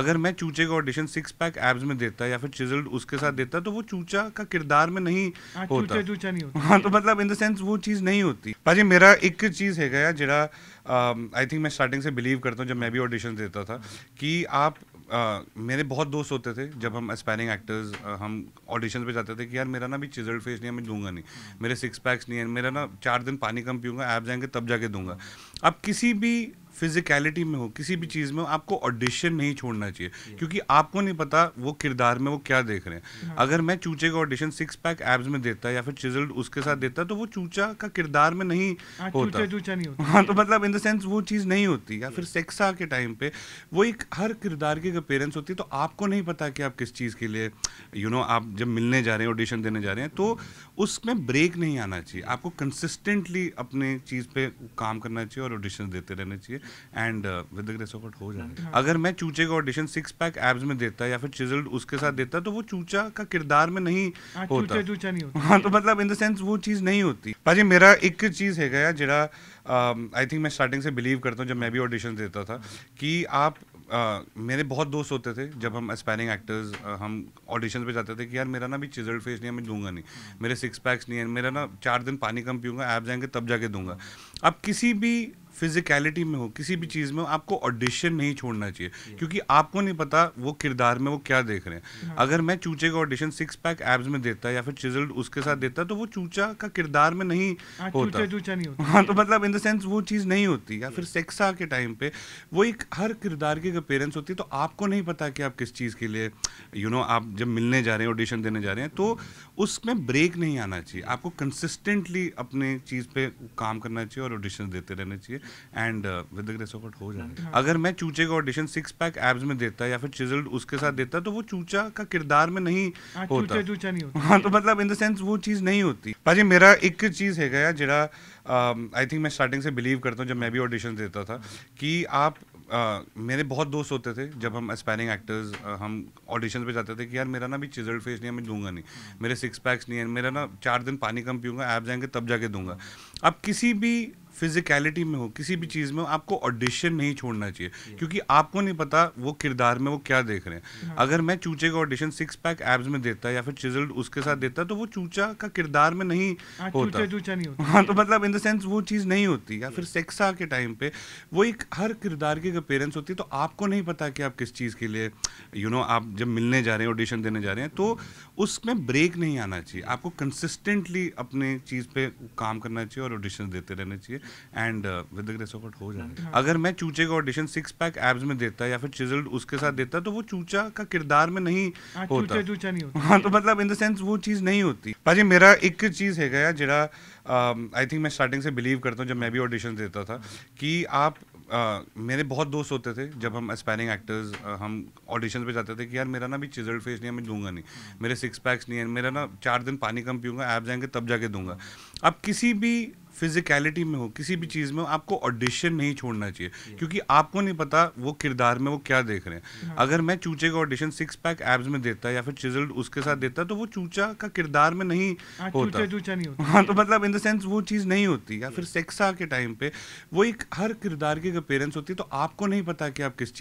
अगर मैं चूचे का ऑडिशन सिक्स पैक एब्स में देता या फिर चिजल्ड उसके साथ देता तो वो चूचा का किरदार में नहीं हाँ, होता चूचा, नहीं होता हाँ तो मतलब इन द सेंस वो चीज़ नहीं होती भाजी मेरा एक चीज़ है गया जरा आई थिंक मैं स्टार्टिंग से बिलीव करता हूँ जब मैं भी ऑडिशन देता था कि आप Uh, मेरे बहुत दोस्त होते थे जब हम एस्पायरिंग एक्टर्स uh, हम ऑडिशन पे जाते थे कि यार मेरा ना भी चिजल्ड फेस नहीं है मैं दूंगा नहीं मेरे सिक्स पैक्स नहीं है मेरा ना चार दिन पानी कम पीऊँगा ऐप जाएंगे तब जाके दूंगा अब किसी भी फिजिकलिटी में हो किसी भी चीज़ में हो आपको ऑडिशन नहीं छोड़ना चाहिए क्योंकि आपको नहीं पता वो किरदार में वो क्या देख रहे हैं अगर मैं चूचे का ऑडिशन सिक्स पैक एब्स में देता या फिर चिजल्ड उसके साथ देता तो वो चूचा का किरदार में नहीं आ, हाँ, होता चूचा, चूचा नहीं होता हाँ तो मतलब इन द सेंस वो चीज़ नहीं होती या फिर सेक्सा के टाइम पे वो एक हर किरदार की अपेयरेंस होती है तो आपको नहीं पता कि आप किस चीज़ के लिए यू नो आप जब मिलने जा रहे हैं ऑडिशन देने जा रहे हैं तो उसमें ब्रेक नहीं आना चाहिए आपको कंसिस्टेंटली अपने चीज़ पे काम करना चाहिए और ऑडिशन देते रहना चाहिए and with the grace of हो जाएगा हाँ। अगर मैं चूचे का ऑडिशन सिक्स पैक एब्स में देता या फिर चिजल्ड उसके साथ देता तो वो चूचा का किरदार में नहीं हाँ, होता चूचा चूचा नहीं होता हाँ तो मतलब इन द सेंस वो चीज़ नहीं होती भाजी मेरा एक चीज़ है गया जरा आई थिंक मैं स्टार्टिंग से बिलीव करता हूँ जब मैं भी ऑडिशन देता था कि आप Uh, मेरे बहुत दोस्त होते थे जब हम एस्पायरिंग एक्टर्स uh, हम ऑडिशन पे जाते थे कि यार मेरा ना भी चिजल्ड फेस नहीं है मैं दूंगा नहीं मेरे सिक्स पैक्स नहीं है मेरा ना चार दिन पानी कम पीऊँगा ऐप जाएंगे तब जाके दूंगा अब किसी भी फिजिकलिटी में हो किसी भी चीज़ में आपको ऑडिशन नहीं छोड़ना चाहिए क्योंकि आपको नहीं पता वो किरदार में वो क्या देख रहे हैं अगर मैं चूचे का ऑडिशन सिक्स पैक एब्स में देता या फिर चिजल्ड उसके साथ देता तो वो चूचा का किरदार में नहीं आ, हाँ, होता चूचा, चूचा नहीं होता हाँ तो मतलब इन द सेंस वो चीज़ नहीं होती या फिर सेक्सा के टाइम पे वो एक हर किरदार की अपेयरेंस होती है तो आपको नहीं पता कि आप किस चीज़ के लिए यू नो आप जब मिलने जा रहे हैं ऑडिशन देने जा रहे हैं तो उसमें ब्रेक नहीं आना चाहिए आपको कंसिस्टेंटली अपने चीज़ पे काम करना चाहिए और ऑडिशन देते रहना चाहिए and with the grace of हो जाएगा हाँ। अगर मैं चूचे का ऑडिशन सिक्स पैक एब्स में देता या फिर चिजल्ड उसके साथ देता तो वो चूचा का किरदार में नहीं हाँ, होता चूचा चूचा नहीं होता हाँ तो मतलब इन द सेंस वो चीज़ नहीं होती भाजी मेरा एक चीज़ है गया जरा आई थिंक मैं स्टार्टिंग से बिलीव करता हूँ जब मैं भी ऑडिशन देता था कि आप Uh, मेरे बहुत दोस्त होते थे जब हम एस्पायरिंग एक्टर्स uh, हम ऑडिशन पे जाते थे कि यार मेरा ना भी चिजल्ड फेस नहीं है मैं दूंगा नहीं मेरे सिक्स पैक्स नहीं है मेरा ना चार दिन पानी कम पीऊँगा ऐप जाएंगे तब जाके दूंगा अब किसी भी फिजिकलिटी में हो किसी भी चीज़ में हो आपको ऑडिशन नहीं छोड़ना चाहिए क्योंकि आपको नहीं पता वो किरदार में वो क्या देख रहे हैं अगर मैं चूचे का ऑडिशन सिक्स पैक एब्स में देता या फिर चिजल्ड उसके साथ देता तो वो चूचा का किरदार में नहीं आ, हाँ, होता चूचा, चूचा नहीं होता हाँ तो मतलब इन द सेंस वो चीज़ नहीं होती या फिर सेक्सा के टाइम पे वो एक हर किरदार की अपेयरेंस होती है तो आपको नहीं पता कि आप किस चीज़ के लिए यू नो आप जब मिलने जा रहे हैं ऑडिशन देने जा रहे हैं तो उसमें ब्रेक नहीं आना चाहिए आपको कंसिस्टेंटली अपने चीज़ पे काम करना चाहिए और ऑडिशन देते रहना चाहिए and with the grace of हो जाएगा हाँ। अगर मैं चूचे का ऑडिशन सिक्स पैक एब्स में देता या फिर चिजल्ड उसके साथ देता तो वो चूचा का किरदार में नहीं हाँ, होता चूचा चूचा नहीं होता हाँ तो मतलब इन द सेंस वो चीज़ नहीं होती भाजी मेरा एक चीज़ है गया जरा आई थिंक मैं स्टार्टिंग से बिलीव करता हूँ जब मैं भी ऑडिशन देता था कि आप Uh, मेरे बहुत दोस्त होते थे जब हम एस्पायरिंग एक्टर्स uh, हम ऑडिशन पे जाते थे कि यार मेरा ना भी चिजल्ड फेस नहीं है मैं दूंगा नहीं मेरे सिक्स पैक्स नहीं है मेरा ना चार दिन पानी कम पीऊँगा ऐप जाएंगे तब जाके दूंगा अब किसी भी फिजिकलिटी में हो किसी भी चीज़ में हो आपको ऑडिशन नहीं छोड़ना चाहिए क्योंकि आपको नहीं पता वो किरदार में वो क्या देख रहे हैं अगर मैं चूचे का ऑडिशन सिक्स पैक एब्स में देता या फिर चिजल्ड उसके साथ देता तो वो चूचा का किरदार में नहीं आ, हाँ, होता चूचा, चूचा नहीं होता हाँ तो मतलब इन द सेंस वो चीज़ नहीं होती या फिर सेक्सा के टाइम पे वो एक हर किरदार की अपेयरेंस होती है तो आपको नहीं पता कि आप किस चीज़